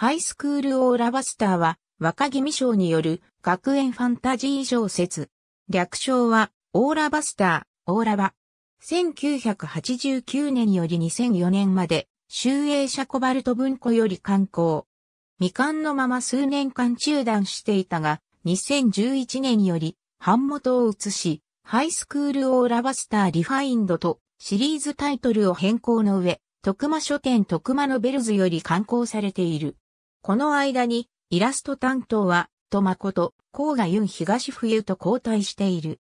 ハイスクールオーラバスターは若君賞による学園ファンタジー小説。略称はオーラバスター、オーラバ。1989年より2004年まで、修営者コバルト文庫より刊行。未完のまま数年間中断していたが、2011年より版元を移し、ハイスクールオーラバスターリファインドとシリーズタイトルを変更の上、徳間書店徳間のベルズより刊行されている。この間に、イラスト担当は、と誠、甲賀ユン東冬と交代している。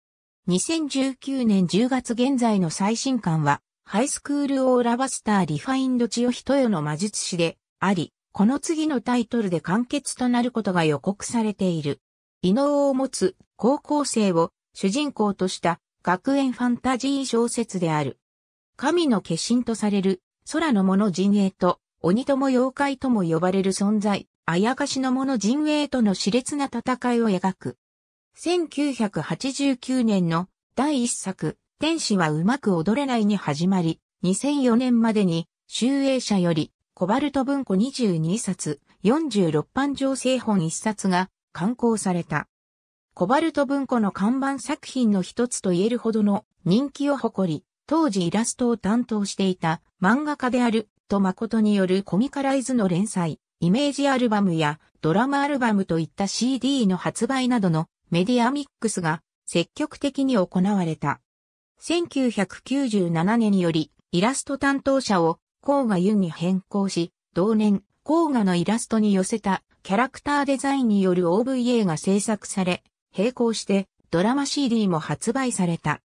2019年10月現在の最新刊は、ハイスクールオーラバスターリファインド千代人よの魔術師で、あり、この次のタイトルで完結となることが予告されている。異能を持つ高校生を主人公とした学園ファンタジー小説である。神の化身とされる空の者陣営と鬼とも妖怪とも呼ばれる存在、あやかしの者陣営との熾烈な戦いを描く。1989年の第一作、天使はうまく踊れないに始まり、2004年までに、集英社より、コバルト文庫22冊、46版上製本1冊が刊行された。コバルト文庫の看板作品の一つと言えるほどの人気を誇り、当時イラストを担当していた漫画家であるト誠によるコミカライズの連載、イメージアルバムやドラマアルバムといった CD の発売などのメディアミックスが積極的に行われた。1997年によりイラスト担当者を甲賀ユンに変更し、同年甲賀のイラストに寄せたキャラクターデザインによる OVA が制作され、並行してドラマ CD も発売された。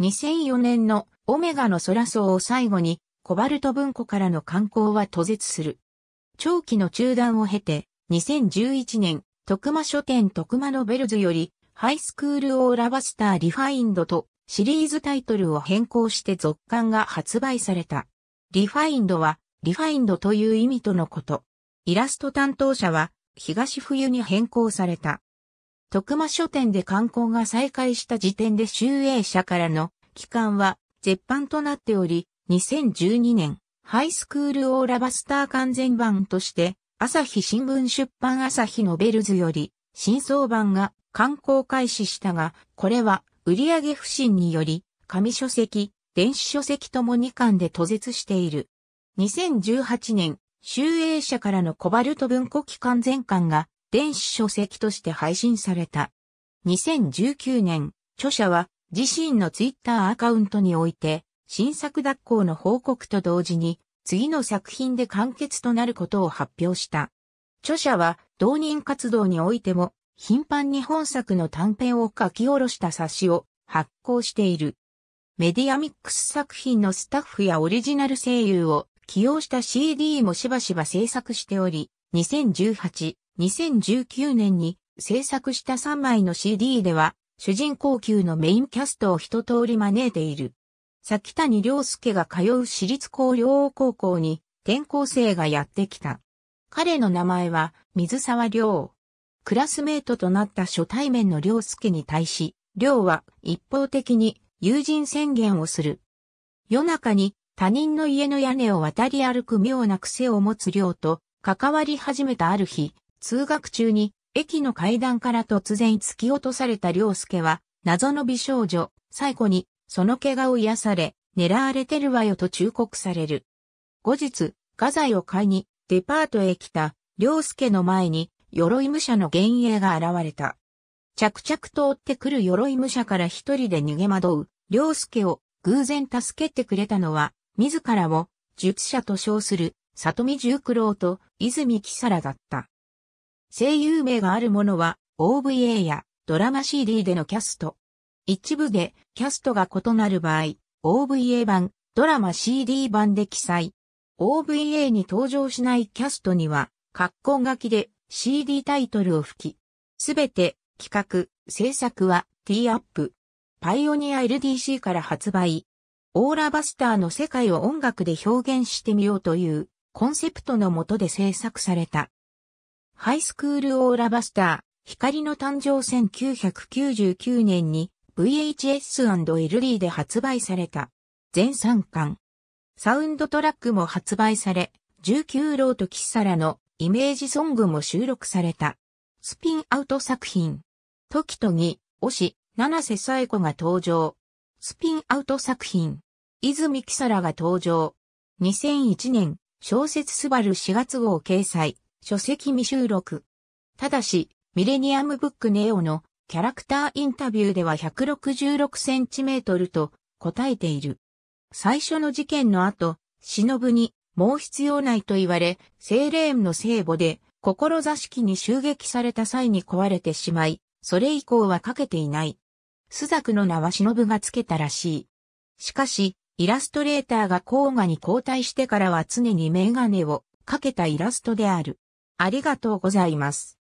2004年のオメガの空想を最後にコバルト文庫からの刊行は途絶する。長期の中断を経て、2011年、徳間書店徳間ノベルズより、ハイスクールオーラバスターリファインドとシリーズタイトルを変更して続刊が発売された。リファインドは、リファインドという意味とのこと。イラスト担当者は、東冬に変更された。徳間書店で刊行が再開した時点で集英社からの期間は絶版となっており、2012年、ハイスクールオーラバスター完全版として、朝日新聞出版朝日ノベルズより、新装版が刊行開始したが、これは売上不振により、紙書籍、電子書籍とも2巻で途絶している。2018年、集英社からのコバルト文庫機関全巻が電子書籍として配信された。2019年、著者は自身のツイッターアカウントにおいて、新作脱稿の報告と同時に、次の作品で完結となることを発表した。著者は、同人活動においても、頻繁に本作の短編を書き下ろした冊子を発行している。メディアミックス作品のスタッフやオリジナル声優を起用した CD もしばしば制作しており、2018、2019年に制作した3枚の CD では、主人公級のメインキャストを一通り招いている。先谷良介が通う私立高陵王高校に転校生がやってきた。彼の名前は水沢良。クラスメートとなった初対面の良介に対し、良は一方的に友人宣言をする。夜中に他人の家の屋根を渡り歩く妙な癖を持つ良と関わり始めたある日、通学中に駅の階段から突然突き落とされた良介は、謎の美少女、最後にその怪我を癒され、狙われてるわよと忠告される。後日、画材を買いに、デパートへ来た、良介の前に、鎧武者の幻影が現れた。着々と追ってくる鎧武者から一人で逃げ惑う、良介を偶然助けてくれたのは、自らを、術者と称する、里見十九郎と泉木さらだった。声優名があるものは、OVA やドラマ CD でのキャスト、一部でキャストが異なる場合、OVA 版、ドラマ CD 版で記載。OVA に登場しないキャストには、格好書きで CD タイトルを吹き、すべて企画、制作は T-Up。パイオニア LDC から発売。オーラバスターの世界を音楽で表現してみようというコンセプトのもとで制作された。ハイスクールオーラバスター、光の誕生1999年に VHS&LD で発売された。全3巻。サウンドトラックも発売され、19ローとキッサラのイメージソングも収録された。スピンアウト作品。トキトギ、推し、七瀬サエ子が登場。スピンアウト作品。泉キサラが登場。2001年、小説スバル4月号掲載、書籍未収録。ただし、ミレニアムブックネオのキャラクターインタビューでは1 6 6トルと答えている。最初の事件の後、忍にもう必要ないと言われ、セ霊レーンの聖母で、心座敷に襲撃された際に壊れてしまい、それ以降はかけていない。スザクの名は忍がつけたらしい。しかし、イラストレーターが甲賀に交代してからは常にメガネをかけたイラストである。ありがとうございます。